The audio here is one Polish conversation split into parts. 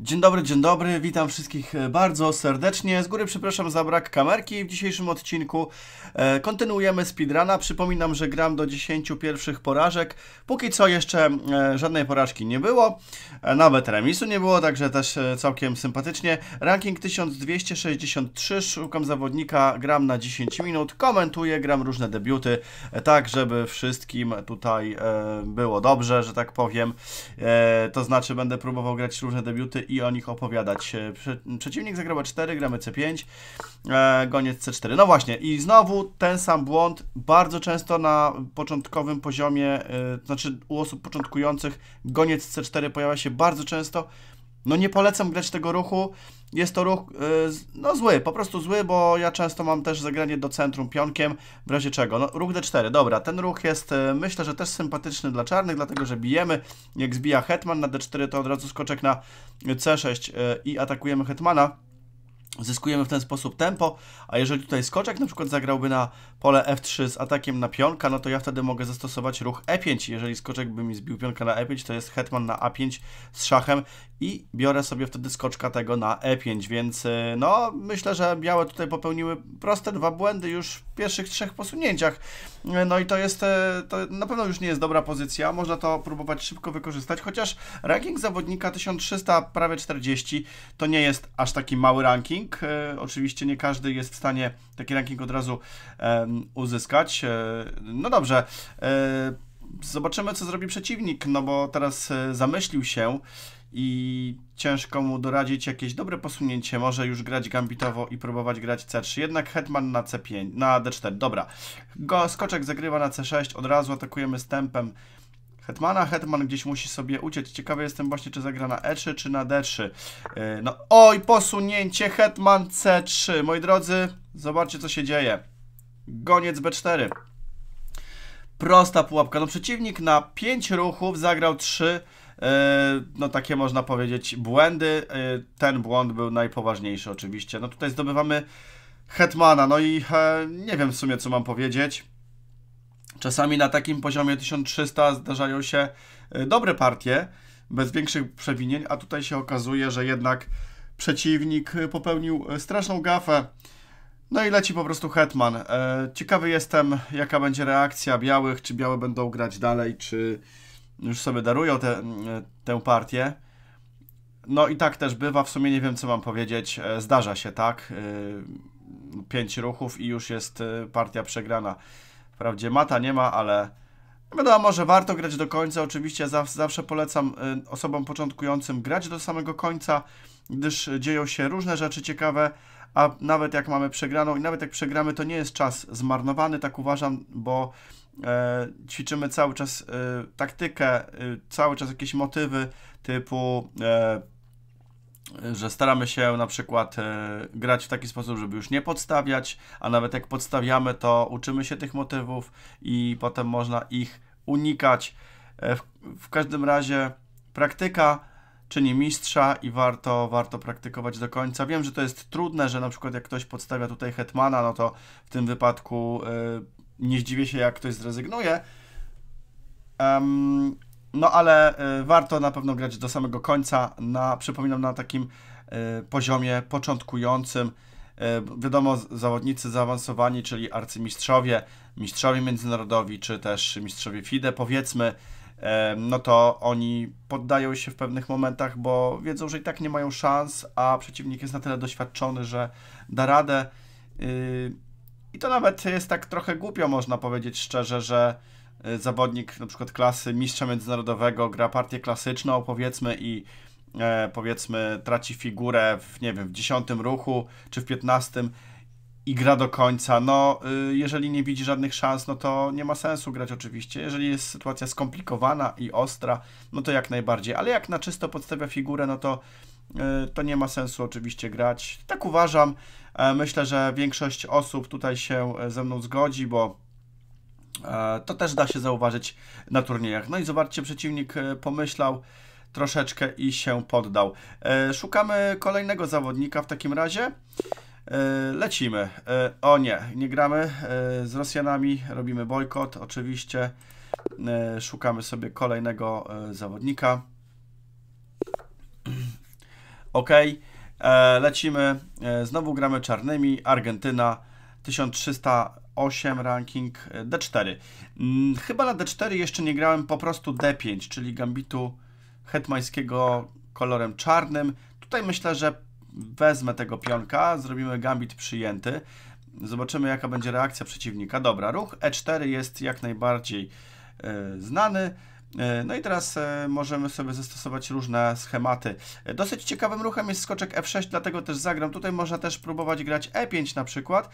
Dzień dobry, dzień dobry, witam wszystkich e, bardzo serdecznie. Z góry przepraszam za brak kamerki w dzisiejszym odcinku. E, kontynuujemy speedruna. Przypominam, że gram do 10 pierwszych porażek. Póki co jeszcze e, żadnej porażki nie było, e, nawet remisu nie było, także też e, całkiem sympatycznie. Ranking 1263, szukam zawodnika, gram na 10 minut, komentuję, gram różne debiuty, e, tak żeby wszystkim tutaj było dobrze, że tak powiem. to znaczy będę próbował grać różne debiuty i o nich opowiadać. E, przeciwnik zagrała 4 gramy C5, e, goniec C4. No właśnie, i znowu ten sam błąd, bardzo często na początkowym poziomie, e, znaczy u osób początkujących, goniec C4 pojawia się bardzo często, no nie polecam grać tego ruchu. Jest to ruch y, no zły, po prostu zły, bo ja często mam też zagranie do centrum pionkiem, w razie czego. No, ruch d4, dobra, ten ruch jest y, myślę, że też sympatyczny dla czarnych, dlatego że bijemy. Jak zbija hetman na d4, to od razu skoczek na c6 y, i atakujemy hetmana. Zyskujemy w ten sposób tempo, a jeżeli tutaj skoczek na przykład zagrałby na pole F3 z atakiem na pionka, no to ja wtedy mogę zastosować ruch E5. Jeżeli skoczek by mi zbił pionka na E5, to jest hetman na A5 z szachem i biorę sobie wtedy skoczka tego na E5, więc y, no myślę, że białe tutaj popełniły proste dwa błędy już w pierwszych trzech posunięciach. No i to jest, y, to na pewno już nie jest dobra pozycja, można to próbować szybko wykorzystać, chociaż ranking zawodnika 1300, prawie 40 to nie jest aż taki mały ranking. Y, oczywiście nie każdy jest w stanie taki ranking od razu uzyskać. No dobrze, zobaczymy co zrobi przeciwnik, no bo teraz zamyślił się, i ciężko mu doradzić jakieś dobre posunięcie. Może już grać gambitowo i próbować grać C3. Jednak hetman na C5, na D4. Dobra. Go, skoczek zagrywa na C6, od razu atakujemy stępem hetmana. Hetman gdzieś musi sobie uciec. Ciekawy jestem właśnie, czy zagra na E3, czy na D3. Yy, no, oj, posunięcie hetman C3. Moi drodzy, zobaczcie, co się dzieje. Goniec B4. Prosta pułapka. No, przeciwnik na 5 ruchów zagrał 3 trzy E, no takie można powiedzieć błędy. E, ten błąd był najpoważniejszy oczywiście. No tutaj zdobywamy Hetmana, no i e, nie wiem w sumie co mam powiedzieć. Czasami na takim poziomie 1300 zdarzają się dobre partie, bez większych przewinień, a tutaj się okazuje, że jednak przeciwnik popełnił straszną gafę. No i leci po prostu Hetman. Ciekawy jestem, jaka będzie reakcja białych, czy białe będą grać dalej, czy już sobie darują te, tę partię. No i tak też bywa, w sumie nie wiem co mam powiedzieć, e, zdarza się tak, e, pięć ruchów i już jest e, partia przegrana. Wprawdzie mata nie ma, ale no wiadomo, może warto grać do końca, oczywiście zawsze polecam osobom początkującym grać do samego końca, gdyż dzieją się różne rzeczy ciekawe, a nawet jak mamy przegraną i nawet jak przegramy, to nie jest czas zmarnowany, tak uważam, bo E, ćwiczymy cały czas e, taktykę, e, cały czas jakieś motywy typu że staramy się na przykład grać w taki sposób, żeby już nie podstawiać, a nawet jak podstawiamy, to uczymy się tych motywów i potem można ich unikać. W, w każdym razie praktyka czyni mistrza i warto, warto praktykować do końca. Wiem, że to jest trudne, że na przykład jak ktoś podstawia tutaj hetmana, no to w tym wypadku nie zdziwię się, jak ktoś zrezygnuje. Um, no ale y, warto na pewno grać do samego końca, na, przypominam, na takim y, poziomie początkującym. Y, wiadomo, zawodnicy zaawansowani, czyli arcymistrzowie, mistrzowie międzynarodowi, czy też mistrzowie FIDE, powiedzmy, no to oni poddają się w pewnych momentach, bo wiedzą, że i tak nie mają szans, a przeciwnik jest na tyle doświadczony, że da radę. Y, i to nawet jest tak trochę głupio, można powiedzieć szczerze, że y, zawodnik na przykład klasy mistrza międzynarodowego gra partię klasyczną, powiedzmy, i e, powiedzmy traci figurę w, nie wiem, w dziesiątym ruchu czy w piętnastym i gra do końca. No, y, jeżeli nie widzi żadnych szans, no to nie ma sensu grać oczywiście. Jeżeli jest sytuacja skomplikowana i ostra, no to jak najbardziej. Ale jak na czysto podstawia figurę, no to Y, to nie ma sensu oczywiście grać. Tak uważam. E, myślę, że większość osób tutaj się e, ze mną zgodzi, bo e, to też da się zauważyć na turniejach. No i zobaczcie, przeciwnik pomyślał troszeczkę i się poddał. Szukamy kolejnego zawodnika w takim razie. Lecimy. O nie, nie gramy z Rosjanami, robimy bojkot oczywiście. Szukamy sobie kolejnego zawodnika. OK, e, lecimy. E, znowu gramy czarnymi. Argentyna 1308 ranking e, D4. Mm, chyba na D4 jeszcze nie grałem po prostu D5, czyli gambitu hetmańskiego kolorem czarnym. Tutaj myślę, że wezmę tego pionka, zrobimy gambit przyjęty. Zobaczymy jaka będzie reakcja przeciwnika. Dobra, ruch E4 jest jak najbardziej znany. E, no i teraz e, możemy sobie zastosować różne schematy. E, dosyć ciekawym ruchem jest skoczek F6, dlatego też zagram. Tutaj można też próbować grać E5 na przykład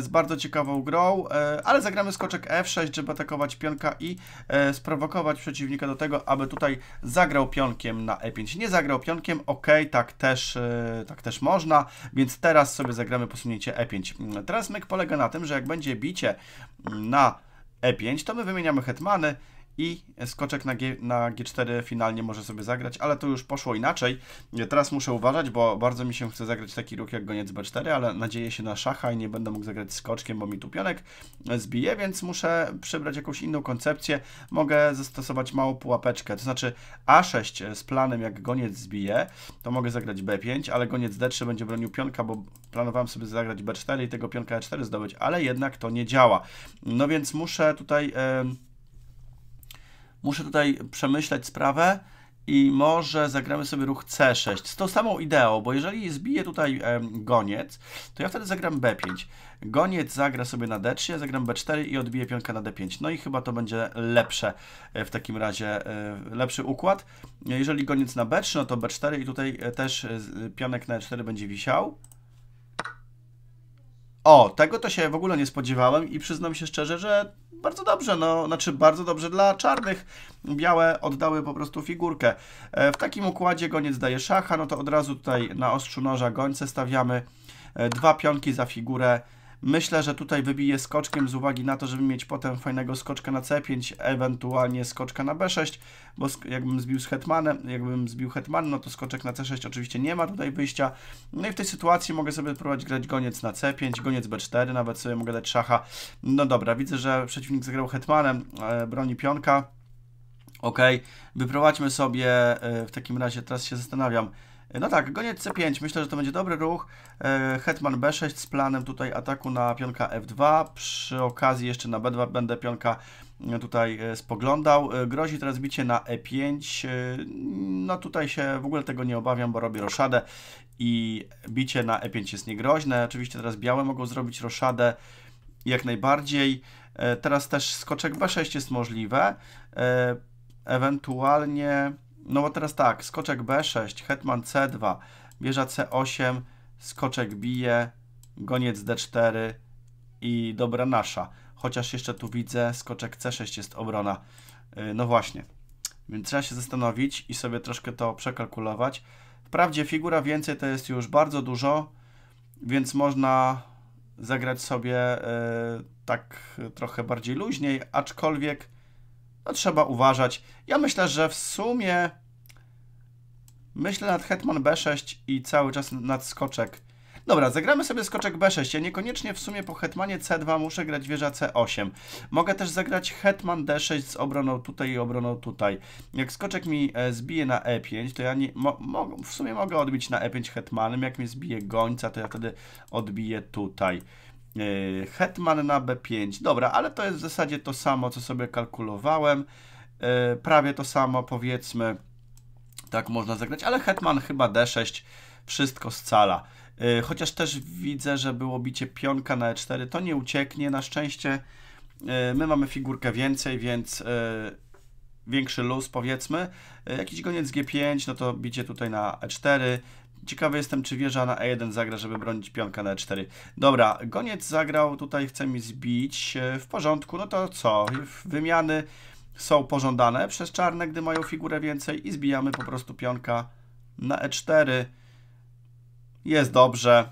z bardzo ciekawą grą, ale zagramy skoczek F6, żeby atakować pionka i sprowokować przeciwnika do tego, aby tutaj zagrał pionkiem na E5. Nie zagrał pionkiem, ok, tak też, tak też można, więc teraz sobie zagramy posunięcie E5. Mm, teraz myk polega na tym, że jak będzie bicie mm, na E5, to my wymieniamy hetmany i skoczek na, G, na G4 finalnie może sobie zagrać, ale to już poszło inaczej. Teraz muszę uważać, bo bardzo mi się chce zagrać taki ruch jak goniec B4, ale nadzieję się na szacha i nie będę mógł zagrać skoczkiem, bo mi tu pionek zbije, więc muszę przybrać jakąś inną koncepcję. Mogę zastosować małą pułapeczkę, to znaczy A6 z planem jak goniec zbije, to mogę zagrać B5, ale goniec D3 będzie bronił pionka, bo planowałem sobie zagrać B4 i tego pionka E4 zdobyć, ale jednak to nie działa. No więc muszę tutaj... Yy Muszę tutaj przemyśleć sprawę i może zagramy sobie ruch C6 z tą samą ideą, bo jeżeli zbiję tutaj e, goniec, to ja wtedy zagram B5. Goniec zagra sobie na D3, ja zagram B4 i odbiję pionka na D5. No i chyba to będzie lepsze e, w takim razie, e, lepszy układ. Jeżeli goniec na B3, no to B4 i tutaj e, też e, pionek na E4 będzie wisiał. O, tego to się w ogóle nie spodziewałem i przyznam się szczerze, że bardzo dobrze, no, znaczy bardzo dobrze dla czarnych. Białe oddały po prostu figurkę. E, w takim układzie goniec daje szacha, no to od razu tutaj na ostrzu noża gońce stawiamy e, dwa pionki za figurę Myślę, że tutaj wybiję skoczkiem z uwagi na to, żeby mieć potem fajnego skoczka na C5, ewentualnie skoczka na B6, bo jakbym zbił z hetmanem, jakbym zbił hetman, no to skoczek na C6 oczywiście nie ma tutaj wyjścia. No i w tej sytuacji mogę sobie próbować grać goniec na C5, goniec B4, nawet sobie mogę dać szacha. No dobra, widzę, że przeciwnik zagrał hetmanem, e, broni pionka. Ok, wyprowadźmy sobie, e, w takim razie teraz się zastanawiam, no tak, goniec C5, myślę, że to będzie dobry ruch. E, Hetman B6 z planem tutaj ataku na pionka F2. Przy okazji jeszcze na B2 będę pionka e, tutaj e, spoglądał. Grozi teraz bicie na E5. No tutaj się w ogóle tego nie obawiam, bo robię roszadę i bicie na E5 jest niegroźne. Oczywiście teraz białe mogą zrobić roszadę jak najbardziej. Teraz też skoczek B6 jest możliwe. Ewentualnie no bo teraz tak, skoczek B6, hetman C2, bierza C8, skoczek bije, goniec D4 i dobra nasza. Chociaż jeszcze tu widzę, skoczek C6 jest obrona. Y, no właśnie. Więc trzeba się zastanowić i sobie troszkę to przekalkulować. Wprawdzie figura więcej to jest już bardzo dużo, więc można zagrać sobie y, tak trochę bardziej luźniej, aczkolwiek no trzeba uważać. Ja myślę, że w sumie myślę nad Hetman B6 i cały czas nad skoczek. Dobra, zagramy sobie skoczek B6. Ja niekoniecznie w sumie po hetmanie C2 muszę grać wieża C8. Mogę też zagrać hetman D6 z obroną tutaj i obroną tutaj. Jak skoczek mi e, zbije na E5, to ja nie, mo, mo, w sumie mogę odbić na E5 hetmanem. Jak mi zbije gońca, to ja wtedy odbiję tutaj. Y, Hetman na B5. Dobra, ale to jest w zasadzie to samo, co sobie kalkulowałem. Y, prawie to samo, powiedzmy. Tak można zagrać, ale Hetman chyba D6 wszystko scala. Y, chociaż też widzę, że było bicie pionka na E4. To nie ucieknie. Na szczęście my mamy figurkę więcej, więc większy luz powiedzmy. Jakiś goniec G5, no to bicie tutaj na E4, Ciekawy jestem, czy wieża na E1 zagra, żeby bronić pionka na E4. Dobra, goniec zagrał, tutaj chce mi zbić. W porządku, no to co? Wymiany są pożądane przez czarne, gdy mają figurę więcej i zbijamy po prostu pionka na E4. Jest dobrze,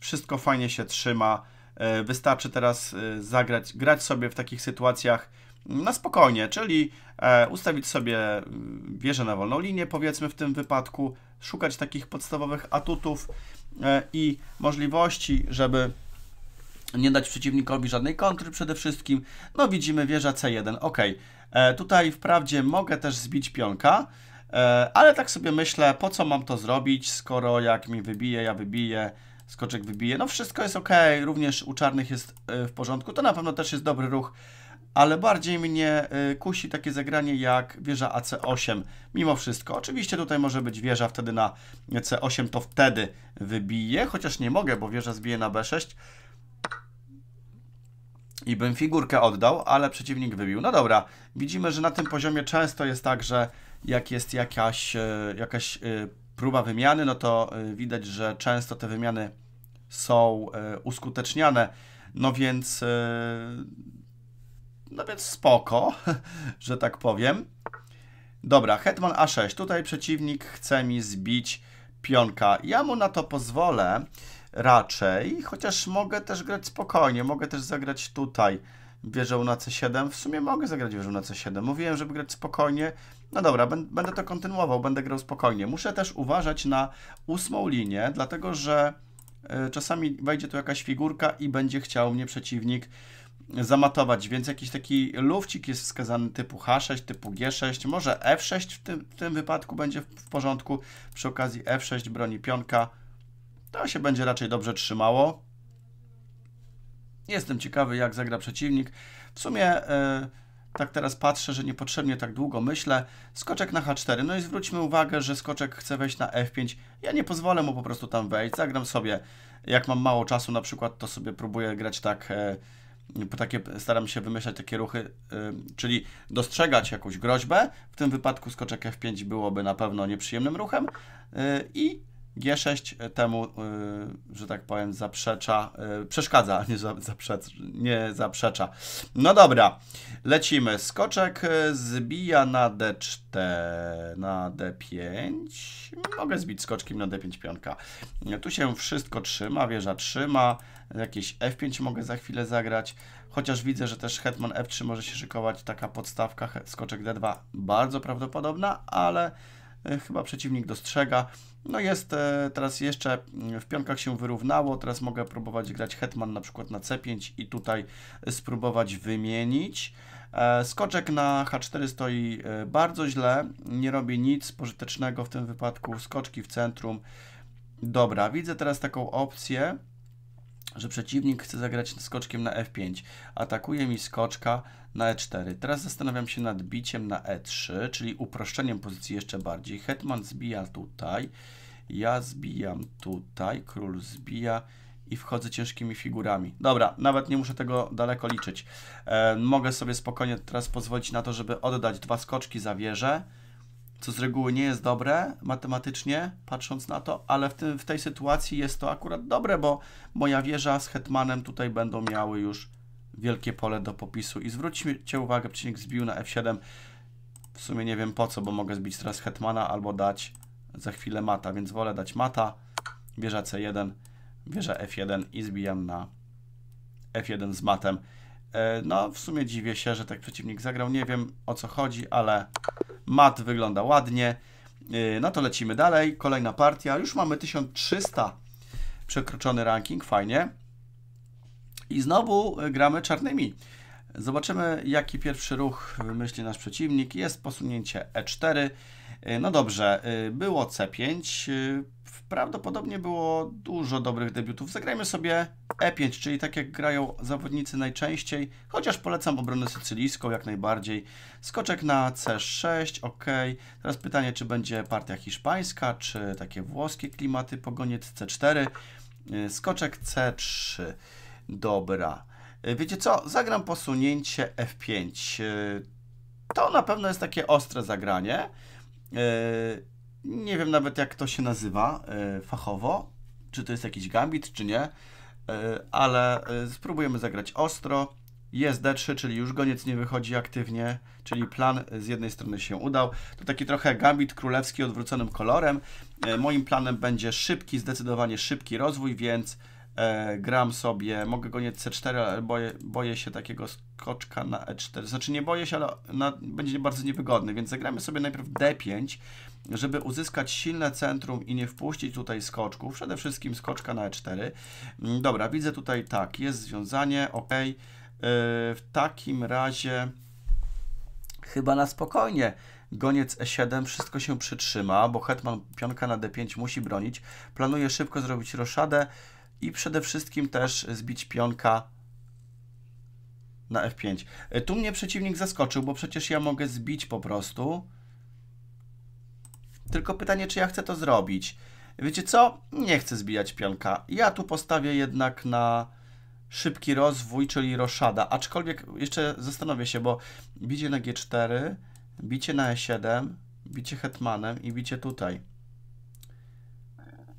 wszystko fajnie się trzyma. E, wystarczy teraz e, zagrać, grać sobie w takich sytuacjach na spokojnie, czyli e, ustawić sobie mm, wieżę na wolną linię, powiedzmy w tym wypadku, szukać takich podstawowych atutów e, i możliwości, żeby nie dać przeciwnikowi żadnej kontry przede wszystkim. No widzimy wieża C1, ok. E, tutaj wprawdzie mogę też zbić pionka, e, ale tak sobie myślę, po co mam to zrobić, skoro jak mi wybije, ja wybiję, skoczek wybije. No wszystko jest ok, również u czarnych jest w porządku. To na pewno też jest dobry ruch ale bardziej mnie y, kusi takie zagranie jak wieża AC8, mimo wszystko. Oczywiście tutaj może być wieża wtedy na C8, to wtedy wybiję, chociaż nie mogę, bo wieża zbije na B6 i bym figurkę oddał, ale przeciwnik wybił. No dobra, widzimy, że na tym poziomie często jest tak, że jak jest jakaś, y, jakaś y, próba wymiany, no to widać, że często te wymiany są uskuteczniane, no więc no więc spoko, że tak powiem. Dobra, hetman a6. Tutaj przeciwnik chce mi zbić pionka. Ja mu na to pozwolę raczej, chociaż mogę też grać spokojnie. Mogę też zagrać tutaj wieżę na c7. W sumie mogę zagrać wieżę na c7. Mówiłem, żeby grać spokojnie. No dobra, będę to kontynuował, będę grał spokojnie. Muszę też uważać na ósmą linię, dlatego że e, czasami wejdzie tu jakaś figurka i będzie chciał mnie przeciwnik zamatować, więc jakiś taki lufcik jest wskazany typu H6, typu G6, może F6 w tym, w tym wypadku będzie w porządku. Przy okazji F6 broni pionka. To się będzie raczej dobrze trzymało. Jestem ciekawy, jak zagra przeciwnik. W sumie yy, tak teraz patrzę, że niepotrzebnie tak długo myślę. Skoczek na H4. No i zwróćmy uwagę, że skoczek chce wejść na F5. Ja nie pozwolę mu po prostu tam wejść. Zagram sobie, jak mam mało czasu na przykład, to sobie próbuję grać tak... Yy, takie, staram się wymyślać takie ruchy, czyli dostrzegać jakąś groźbę. W tym wypadku skoczek F5 byłoby na pewno nieprzyjemnym ruchem y, i G6 temu, y, że tak powiem, zaprzecza, y, przeszkadza, nie, za, nie zaprzecza. No dobra, lecimy. Skoczek zbija na D4, na D5. Mogę zbić skoczkiem na D5 pionka. Tu się wszystko trzyma, wieża trzyma, Jakieś F5 mogę za chwilę zagrać, chociaż widzę, że też hetman F3 może się szykować, taka podstawka, skoczek D2 bardzo prawdopodobna, ale e, chyba przeciwnik dostrzega. No jest e, teraz jeszcze, mm, w pionkach się wyrównało, teraz mogę próbować grać hetman na przykład na C5 i tutaj spróbować wymienić. E, skoczek na H4 stoi bardzo źle, nie robi nic pożytecznego w tym wypadku, skoczki w centrum. Dobra, widzę teraz taką opcję, że przeciwnik chce zagrać skoczkiem na f5. Atakuje mi skoczka na e4. Teraz zastanawiam się nad biciem na e3, czyli uproszczeniem pozycji jeszcze bardziej. Hetman zbija tutaj, ja zbijam tutaj, król zbija i wchodzę ciężkimi figurami. Dobra, nawet nie muszę tego daleko liczyć. E, mogę sobie spokojnie teraz pozwolić na to, żeby oddać dwa skoczki za wieżę co z reguły nie jest dobre matematycznie, patrząc na to, ale w, tym, w tej sytuacji jest to akurat dobre, bo moja wieża z hetmanem tutaj będą miały już wielkie pole do popisu. I zwróćcie uwagę, przecinek zbił na f7. W sumie nie wiem po co, bo mogę zbić teraz hetmana albo dać za chwilę mata, więc wolę dać mata, wieża c1, wieża f1 i zbijam na f1 z matem. E, no, w sumie dziwię się, że tak przeciwnik zagrał. Nie wiem o co chodzi, ale mat wygląda ładnie. E, no to lecimy dalej. Kolejna partia. Już mamy 1300 przekroczony ranking. Fajnie. I znowu gramy czarnymi. Zobaczymy, jaki pierwszy ruch wymyśli nasz przeciwnik. Jest posunięcie E4. E, no dobrze, e, było C5. E, prawdopodobnie było dużo dobrych debiutów. Zagrajmy sobie E5, czyli tak jak grają zawodnicy najczęściej, chociaż polecam obronę sycylijską jak najbardziej. Skoczek na C6, ok. Teraz pytanie, czy będzie partia hiszpańska, czy takie włoskie klimaty, pogoniec C4, skoczek C3. Dobra. Wiecie co? Zagram posunięcie F5. To na pewno jest takie ostre zagranie. E, nie wiem nawet jak to się nazywa e, fachowo, czy to jest jakiś gambit, czy nie, e, ale spróbujemy zagrać ostro. Jest D3, czyli już goniec nie wychodzi aktywnie, czyli plan z jednej strony się udał. To taki trochę gambit królewski odwróconym kolorem. Moim planem będzie szybki, zdecydowanie szybki rozwój, więc e, gram sobie, mogę go nie C4, ale boję, boję się takiego skoczka na E4. Znaczy nie boję się, ale na, będzie bardzo niewygodny, więc zagramy sobie najpierw D5, żeby uzyskać silne centrum i nie wpuścić tutaj skoczków. Przede wszystkim skoczka na E4. Mm, dobra, widzę tutaj tak, jest związanie, ok. E, w takim razie chyba na spokojnie goniec e7, wszystko się przytrzyma, bo hetman pionka na d5 musi bronić. Planuje szybko zrobić roszadę, i przede wszystkim też zbić pionka na F5. E, tu mnie przeciwnik zaskoczył, bo przecież ja mogę zbić po prostu. Tylko pytanie, czy ja chcę to zrobić. Wiecie co? Nie chcę zbijać pionka. Ja tu postawię jednak na szybki rozwój, czyli roszada. Aczkolwiek jeszcze zastanowię się, bo bicie na G4, bicie na E7, bicie hetmanem i bicie tutaj.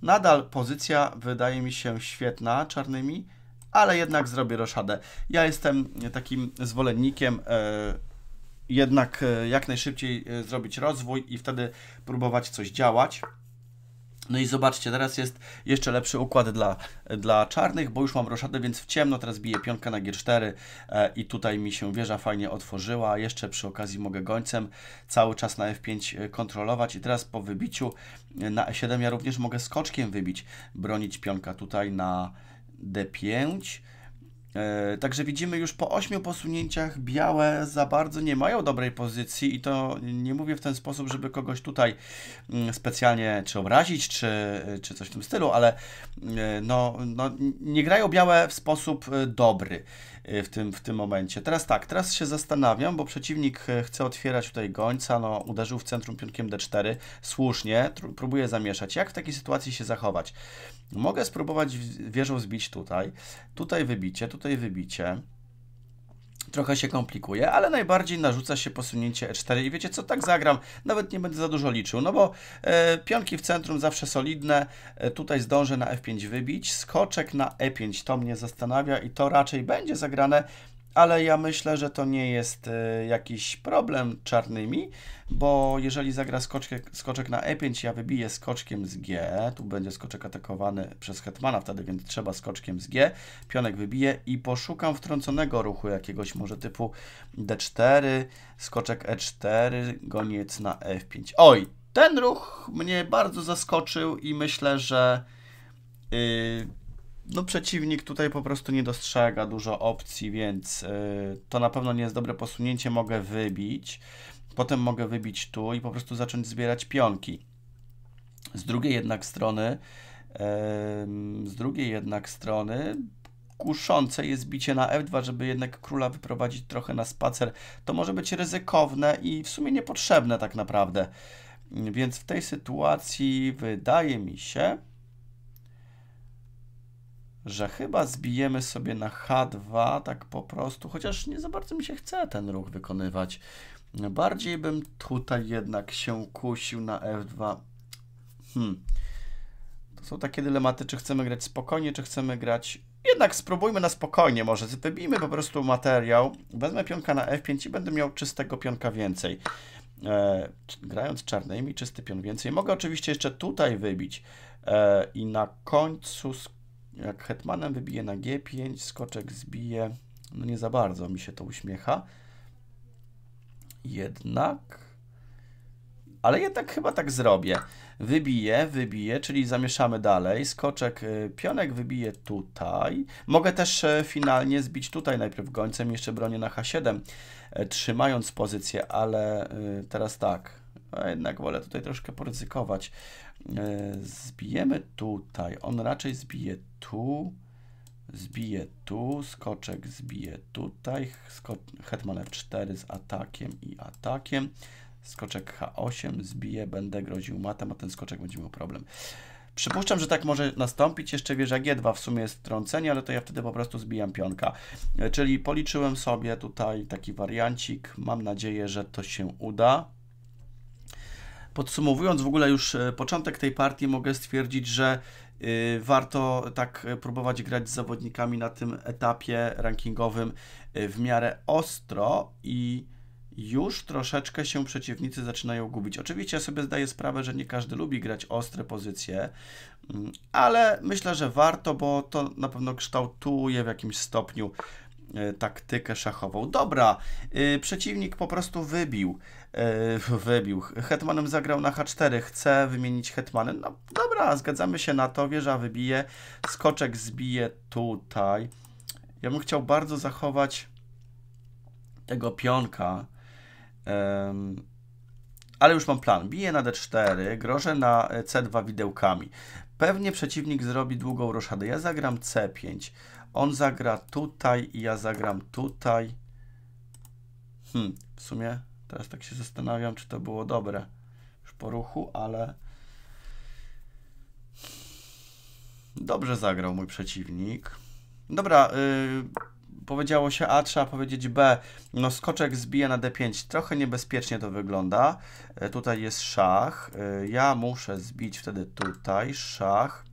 Nadal pozycja wydaje mi się świetna czarnymi, ale jednak zrobię roszadę. Ja jestem takim zwolennikiem e, jednak e, jak najszybciej e, zrobić rozwój i wtedy próbować coś działać. No i zobaczcie, teraz jest jeszcze lepszy układ dla, dla czarnych, bo już mam roszadę, więc w ciemno teraz bije pionka na G4 e, i tutaj mi się wieża fajnie otworzyła. Jeszcze przy okazji mogę gońcem cały czas na F5 e, kontrolować i teraz po wybiciu e, na E7 ja również mogę skoczkiem wybić, bronić pionka tutaj na D5 E, także widzimy już po ośmiu posunięciach białe za bardzo nie mają dobrej pozycji i to nie mówię w ten sposób, żeby kogoś tutaj mm, specjalnie czy obrazić, czy, czy coś w tym stylu, ale e, no, no, nie grają białe w sposób e, dobry. Y, w tym, w tym momencie. Teraz tak, teraz się zastanawiam, bo przeciwnik y, chce otwierać tutaj gońca, no uderzył w centrum pionkiem d4, słusznie, próbuje zamieszać. Jak w takiej sytuacji się zachować? Mogę spróbować wieżą zbić tutaj, tutaj wybicie, tutaj wybicie, trochę się komplikuje, ale najbardziej narzuca się posunięcie E4 i wiecie co, tak zagram, nawet nie będę za dużo liczył, no bo e, pionki w centrum zawsze solidne, e, tutaj zdążę na F5 wybić, skoczek na E5 to mnie zastanawia i to raczej będzie zagrane, ale ja myślę, że to nie jest e, jakiś problem czarnymi, bo jeżeli zagra skoczek, skoczek na e5, ja wybiję skoczkiem z g, tu będzie skoczek atakowany przez hetmana wtedy, więc trzeba skoczkiem z g, pionek wybije i poszukam wtrąconego ruchu jakiegoś, może typu d4, skoczek e4, goniec na f5. Oj, ten ruch mnie bardzo zaskoczył i myślę, że... Yy, no przeciwnik tutaj po prostu nie dostrzega dużo opcji, więc y, to na pewno nie jest dobre posunięcie, mogę wybić, potem mogę wybić tu i po prostu zacząć zbierać pionki. Z drugiej jednak strony, z drugiej jednak strony kuszące jest bicie na F2, żeby jednak króla wyprowadzić trochę na spacer. To może być ryzykowne i w sumie niepotrzebne tak naprawdę. Więc w tej sytuacji wydaje mi się, że chyba zbijemy sobie na H2 tak po prostu, chociaż nie za bardzo mi się chce ten ruch wykonywać. Bardziej bym tutaj jednak się kusił na F2. Hmm. To są takie dylematy, czy chcemy grać spokojnie, czy chcemy grać... Jednak spróbujmy na spokojnie może. Wybijmy po prostu materiał. Wezmę pionka na F5 i będę miał czystego pionka więcej. E, grając czarnymi, czysty pion więcej. Mogę oczywiście jeszcze tutaj wybić. E, I na końcu jak hetmanem wybije na G5, skoczek zbije. No nie za bardzo mi się to uśmiecha. Jednak... Ale jednak chyba tak zrobię. Wybije, wybije, czyli zamieszamy dalej. Skoczek, y, pionek wybije tutaj. Mogę też e, finalnie zbić tutaj najpierw gońcem, jeszcze bronię na H7, e, trzymając pozycję, ale y, teraz tak, a jednak wolę tutaj troszkę poryzykować. E, zbijemy tutaj, on raczej zbije tu, zbije tu, skoczek zbije tutaj, sko hetman f4 z atakiem i atakiem, skoczek h8 zbije, będę groził matem, a ten skoczek będzie miał problem. Przypuszczam, że tak może nastąpić. Jeszcze wieża G2 w sumie jest trącenie, ale to ja wtedy po prostu zbijam pionka. E, czyli policzyłem sobie tutaj taki wariancik. Mam nadzieję, że to się uda. Podsumowując w ogóle już e, początek tej partii, mogę stwierdzić, że e, warto tak e, próbować grać z zawodnikami na tym etapie rankingowym w miarę ostro i już troszeczkę się przeciwnicy zaczynają gubić. Oczywiście ja sobie zdaję sprawę, że nie każdy lubi grać ostre pozycje, mm, ale myślę, że warto, bo to na pewno kształtuje w jakimś stopniu E, taktykę szachową. Dobra, e, przeciwnik po prostu wybił. E, wybił. Hetmanem zagrał na H4. Chce wymienić hetmanem. No dobra, zgadzamy się na to. Wieża wybije. Skoczek zbije tutaj. Ja bym chciał bardzo zachować tego pionka. ale już mam plan. Bije na D4, grożę na C2 widełkami. Pewnie przeciwnik zrobi długą roszadę. Ja zagram C5. On zagra tutaj i ja zagram tutaj. Hmm, w sumie teraz tak się zastanawiam, czy to było dobre już po ruchu, ale dobrze zagrał mój przeciwnik. Dobra, yy, powiedziało się A, trzeba powiedzieć B. No skoczek zbija na D5, trochę niebezpiecznie to wygląda. Yy, tutaj jest szach, yy, ja muszę zbić wtedy tutaj, szach.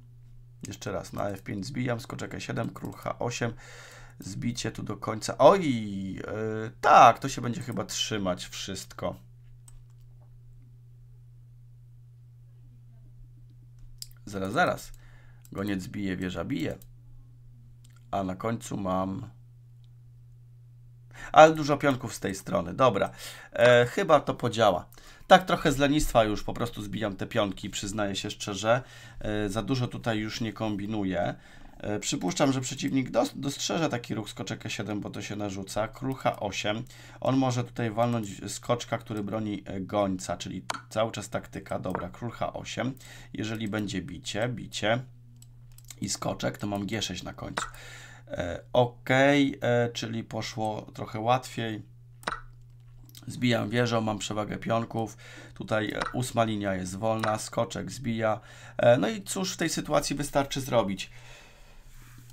Jeszcze raz, na F5 zbijam, skoczek E7, król H8, zbicie tu do końca. Oj, yy, tak, to się będzie chyba trzymać wszystko. Zaraz, zaraz. Goniec bije, wieża bije. A na końcu mam... Ale dużo pionków z tej strony. Dobra, e, chyba to podziała tak trochę z lenistwa już po prostu zbijam te pionki, przyznaję się szczerze. E, za dużo tutaj już nie kombinuję. E, przypuszczam, że przeciwnik dostrzeże taki ruch skoczek E7, bo to się narzuca. Król H8. On może tutaj walnąć skoczka, który broni e, gońca, czyli cały czas taktyka. Dobra, król H8. Jeżeli będzie bicie, bicie i skoczek, to mam G6 na końcu. Ok, czyli poszło trochę łatwiej. Zbijam wieżą, mam przewagę pionków. Tutaj e, ósma linia jest wolna, skoczek zbija. E, no i cóż w tej sytuacji wystarczy zrobić?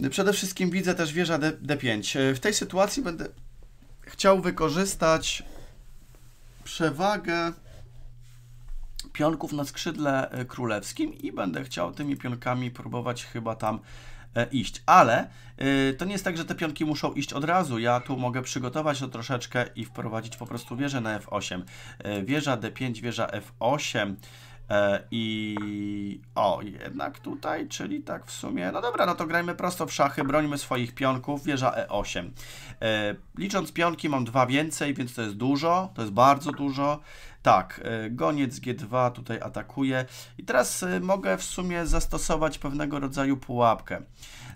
Przede wszystkim widzę też wieża D 5 e, W tej sytuacji będę chciał wykorzystać przewagę pionków na skrzydle królewskim i będę chciał tymi pionkami próbować chyba tam E, iść. Ale e, to nie jest tak, że te pionki muszą iść od razu. Ja tu mogę przygotować to troszeczkę i wprowadzić po prostu wieżę na F8. E, wieża D5, wieża F8. E, I o, jednak tutaj, czyli tak w sumie, no dobra, no to grajmy prosto w szachy, brońmy swoich pionków, wieża E8. E, licząc pionki mam dwa więcej, więc to jest dużo, to jest bardzo dużo. Tak, e, goniec G2 tutaj atakuje i teraz mogę w sumie zastosować pewnego rodzaju pułapkę.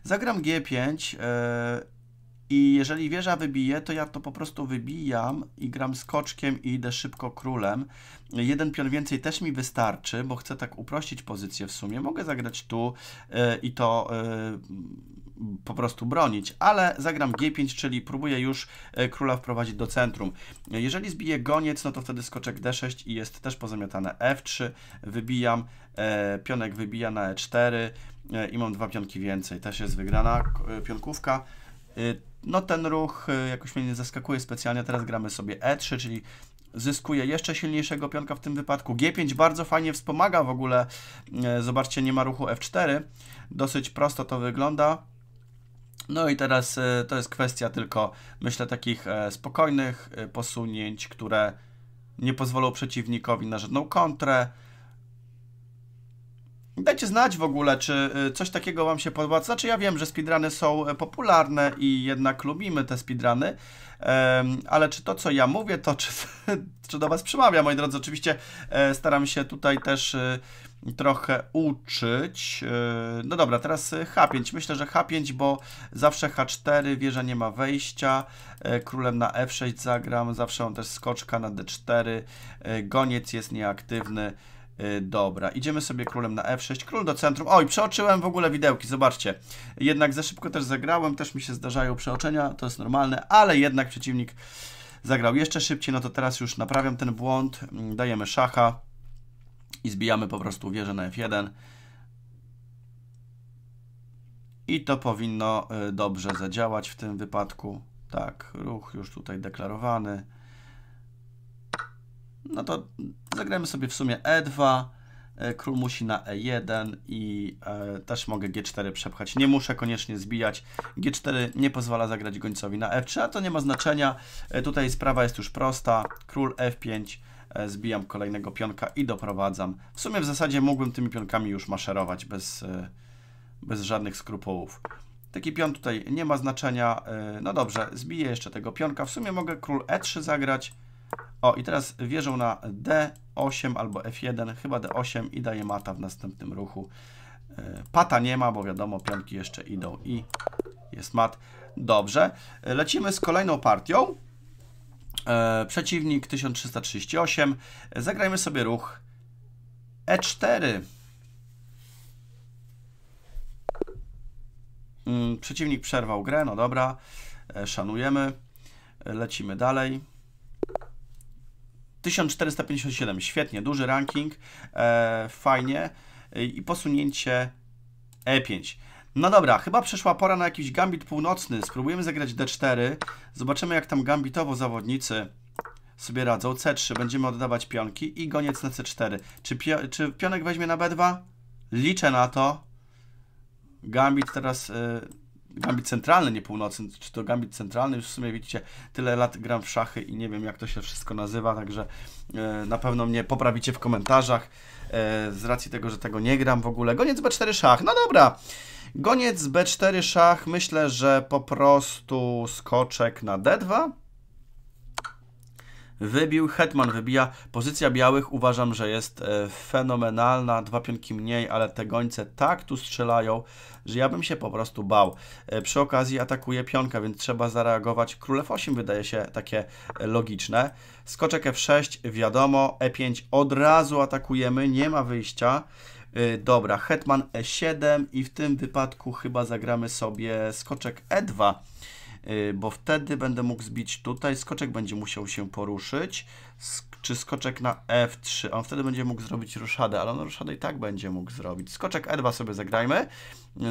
Zagram G5 i jeżeli wieża wybije, to ja to po prostu wybijam i gram skoczkiem i idę szybko królem. Jeden pion więcej też mi wystarczy, bo chcę tak uprościć pozycję w sumie. Mogę zagrać tu y, i to y, po prostu bronić, ale zagram G5, czyli próbuję już y, króla wprowadzić do centrum. Jeżeli zbiję goniec, no to wtedy skoczek D6 i jest też pozamiatane F3, wybijam, pionek wybija na E4 i mam dwa pionki więcej, też jest wygrana pionkówka. No ten ruch jakoś mnie nie zaskakuje specjalnie, teraz gramy sobie E3, czyli zyskuje jeszcze silniejszego pionka w tym wypadku. G5 bardzo fajnie wspomaga w ogóle. E, zobaczcie, nie ma ruchu F4. Dosyć prosto to wygląda. No i teraz e, to jest kwestia tylko, myślę, takich e, spokojnych posunięć, które nie pozwolą przeciwnikowi na żadną kontrę, Dajcie znać w ogóle, czy y, coś takiego Wam się podoba. Znaczy ja wiem, że speedruny są y, popularne i jednak lubimy te speedruny, ale czy to, co ja mówię, to czy, czy do Was przemawia, moi drodzy? Oczywiście e, staram się tutaj też y, trochę uczyć. No dobra, teraz H5. Myślę, że H5, bo zawsze H4, wieża nie ma wejścia. E, królem na F6 zagram, zawsze on też skoczka na D4. E, goniec jest nieaktywny. Y, dobra, idziemy sobie królem na f6, król do centrum. Oj, przeoczyłem w ogóle widełki, zobaczcie. Jednak za szybko też zagrałem, też mi się zdarzają przeoczenia, to jest normalne, ale jednak przeciwnik zagrał jeszcze szybciej, no to teraz już naprawiam ten błąd, mm, dajemy szacha i zbijamy po prostu wieżę na f1. I to powinno y, dobrze zadziałać w tym wypadku. Tak, ruch już tutaj deklarowany. No to zagrajmy sobie w sumie E2, e, król musi na E1 i e, też mogę G4 przepchać. Nie muszę koniecznie zbijać. G4 nie pozwala zagrać gońcowi na F3, a to nie ma znaczenia. E, tutaj sprawa jest już prosta. Król F5, e, zbijam kolejnego pionka i doprowadzam. W sumie w zasadzie mógłbym tymi pionkami już maszerować bez, e, bez żadnych skrupułów. Taki pion tutaj nie ma znaczenia. E, no dobrze, zbiję jeszcze tego pionka. W sumie mogę król E3 zagrać o, i teraz wierzą na D8 albo F1, chyba D8 i daje mata w następnym ruchu. E, pata nie ma, bo wiadomo, pionki jeszcze idą i jest mat. Dobrze, e, lecimy z kolejną partią. E, przeciwnik 1338. Zagrajmy sobie ruch E4. Mm, przeciwnik przerwał grę, no dobra, szanujemy. Lecimy dalej. 1457, świetnie, duży ranking, e, fajnie e, i posunięcie E5. No dobra, chyba przyszła pora na jakiś gambit północny. Spróbujemy zagrać D4. Zobaczymy, jak tam gambitowo zawodnicy sobie radzą. C3, będziemy oddawać pionki i goniec na C4. Czy, pio czy pionek weźmie na B2? Liczę na to. Gambit teraz... Y Gambit centralny, nie północny, czy to gambit centralny, już w sumie widzicie, tyle lat gram w szachy i nie wiem jak to się wszystko nazywa, także e, na pewno mnie poprawicie w komentarzach e, z racji tego, że tego nie gram w ogóle. Goniec B4 szach, no dobra. Goniec B4 szach, myślę, że po prostu skoczek na D2. Wybił, Hetman wybija. Pozycja białych uważam, że jest e, fenomenalna. Dwa pionki mniej, ale te gońce tak tu strzelają, że ja bym się po prostu bał. E, przy okazji atakuje pionka, więc trzeba zareagować. Król f8 wydaje się takie e, logiczne. Skoczek f6, wiadomo, e5 od razu atakujemy, nie ma wyjścia. E, dobra, hetman e7 i w tym wypadku chyba zagramy sobie skoczek e2 bo wtedy będę mógł zbić tutaj, skoczek będzie musiał się poruszyć, Sk czy skoczek na f3. On wtedy będzie mógł zrobić ruszadę, ale on ruszadę i tak będzie mógł zrobić. Skoczek e2 sobie zagrajmy,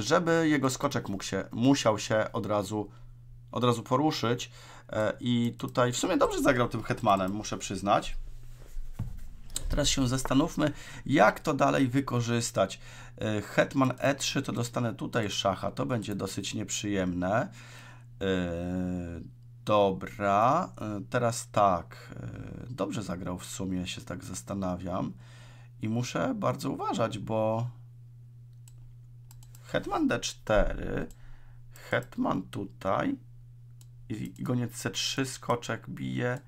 żeby jego skoczek mógł się, musiał się od razu, od razu poruszyć. E, I tutaj w sumie dobrze zagrał tym hetmanem, muszę przyznać. Teraz się zastanówmy, jak to dalej wykorzystać. E, hetman e3 to dostanę tutaj szacha, to będzie dosyć nieprzyjemne. E, Dobra, e, teraz tak. E, dobrze zagrał w sumie, się tak zastanawiam. I muszę bardzo uważać, bo hetman d4, hetman tutaj i goniec c3, skoczek bije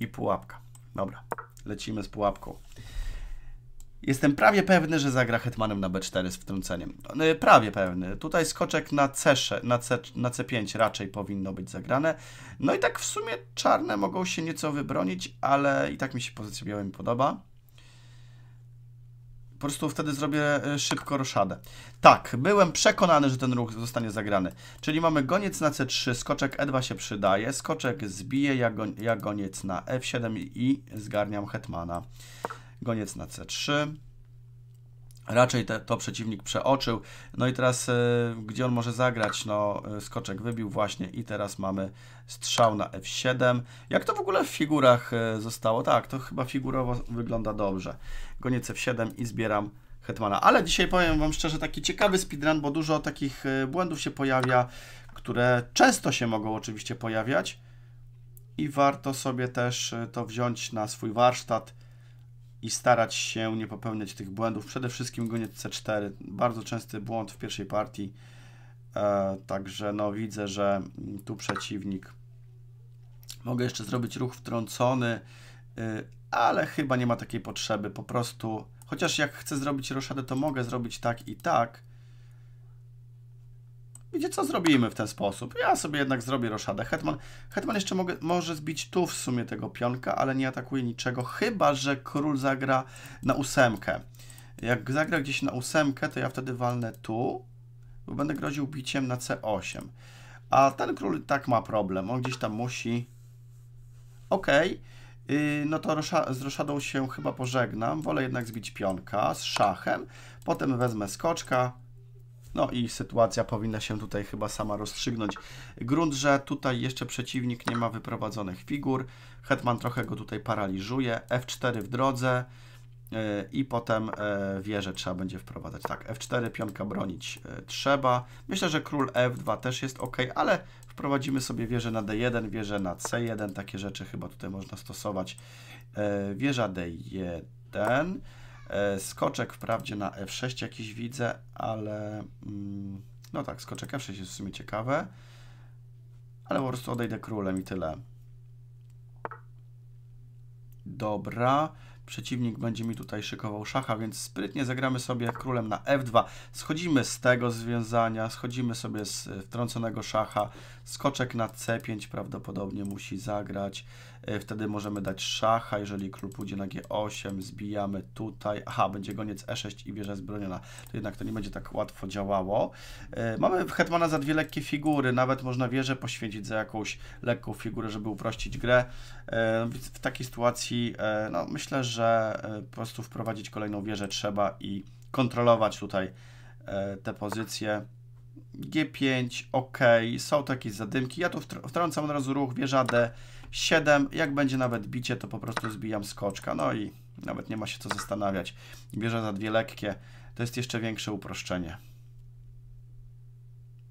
i pułapka. Dobra, lecimy z pułapką. Jestem prawie pewny, że zagra hetmanem na b4 z wtrąceniem. E, prawie pewny. Tutaj skoczek na, C6, na, C, na c5 raczej powinno być zagrane. No i tak w sumie czarne mogą się nieco wybronić, ale i tak mi się pozycja białym podoba. Po prostu wtedy zrobię e, szybko roszadę. Tak, byłem przekonany, że ten ruch zostanie zagrany. Czyli mamy goniec na c3, skoczek e2 się przydaje, skoczek zbije, ja, go, ja goniec na f7 i zgarniam hetmana goniec na C3. Raczej te, to przeciwnik przeoczył. No i teraz, y, gdzie on może zagrać? No, e, skoczek wybił właśnie i teraz mamy strzał na F7. Jak to w ogóle w figurach e, zostało? Tak, to chyba figurowo wygląda dobrze. Goniec F7 i zbieram Hetmana. Ale dzisiaj powiem Wam szczerze, taki ciekawy speedrun, bo dużo takich błędów się pojawia, które często się mogą oczywiście pojawiać i warto sobie też to wziąć na swój warsztat, i starać się nie popełniać tych błędów. Przede wszystkim goniec C4, bardzo częsty błąd w pierwszej partii. E, także no widzę, że tu przeciwnik. Mogę jeszcze zrobić ruch wtrącony, y, ale chyba nie ma takiej potrzeby. Po prostu, chociaż jak chcę zrobić roszadę, to mogę zrobić tak i tak. Wiecie co, zrobimy w ten sposób. Ja sobie jednak zrobię roszadę. Hetman, Hetman jeszcze mogę, może zbić tu w sumie tego pionka, ale nie atakuje niczego, chyba że król zagra na ósemkę. Jak zagra gdzieś na ósemkę, to ja wtedy walnę tu, bo będę groził biciem na c8. A ten król tak ma problem, on gdzieś tam musi... Okej, okay. yy, no to rosza, z roszadą się chyba pożegnam, wolę jednak zbić pionka z szachem, potem wezmę skoczka, no i sytuacja powinna się tutaj chyba sama rozstrzygnąć. Grunt, że tutaj jeszcze przeciwnik nie ma wyprowadzonych figur. Hetman trochę go tutaj paraliżuje. F4 w drodze e, i potem e, wieżę trzeba będzie wprowadzać. Tak, F4, pionka bronić e, trzeba. Myślę, że król F2 też jest ok, ale wprowadzimy sobie wieżę na D1, wieżę na C1, takie rzeczy chyba tutaj można stosować. Wieża D1, E, skoczek wprawdzie na F6 jakiś widzę, ale mm, no tak, skoczek F6 jest w sumie ciekawe, ale po prostu odejdę królem i tyle. Dobra, przeciwnik będzie mi tutaj szykował szacha, więc sprytnie zagramy sobie królem na F2. Schodzimy z tego związania, schodzimy sobie z wtrąconego szacha. Skoczek na C5 prawdopodobnie musi zagrać. E, wtedy możemy dać szacha, jeżeli król pójdzie na G8, zbijamy tutaj. Aha, będzie goniec E6 i wieża jest To jednak to nie będzie tak łatwo działało. E, mamy hetmana za dwie lekkie figury, nawet można wieżę poświęcić za jakąś lekką figurę, żeby uprościć grę. E, w takiej sytuacji no, myślę, że po prostu wprowadzić kolejną wieżę trzeba i kontrolować tutaj te pozycje. G5, ok, są takie jakieś zadymki. Ja tu wtrącam od razu ruch wieża D 7. Jak będzie nawet bicie, to po prostu zbijam skoczka. No i nawet nie ma się co zastanawiać. Bierze za dwie lekkie. To jest jeszcze większe uproszczenie.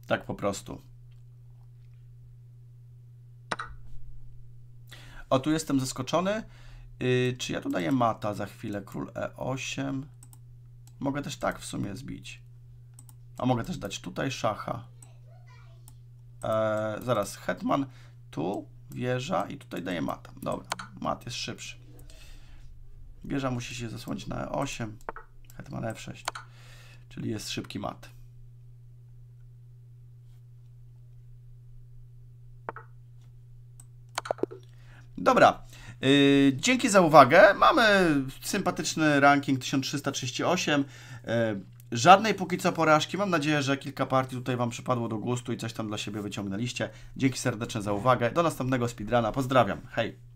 Tak po prostu. O, tu jestem zaskoczony. Yy, czy ja tu daję mata za chwilę? Król E8. Mogę też tak w sumie zbić. A mogę też dać tutaj szacha. Eee, zaraz, hetman tu, wieża i tutaj daje mata. Dobra, mat jest szybszy. Wieża musi się zasłonić na E8, hetman F6, czyli jest szybki mat. Dobra, yy, dzięki za uwagę. Mamy sympatyczny ranking 1338. Yy, Żadnej póki co porażki. Mam nadzieję, że kilka partii tutaj Wam przypadło do gustu i coś tam dla siebie wyciągnęliście. Dzięki serdecznie za uwagę. Do następnego speedruna. Pozdrawiam. Hej!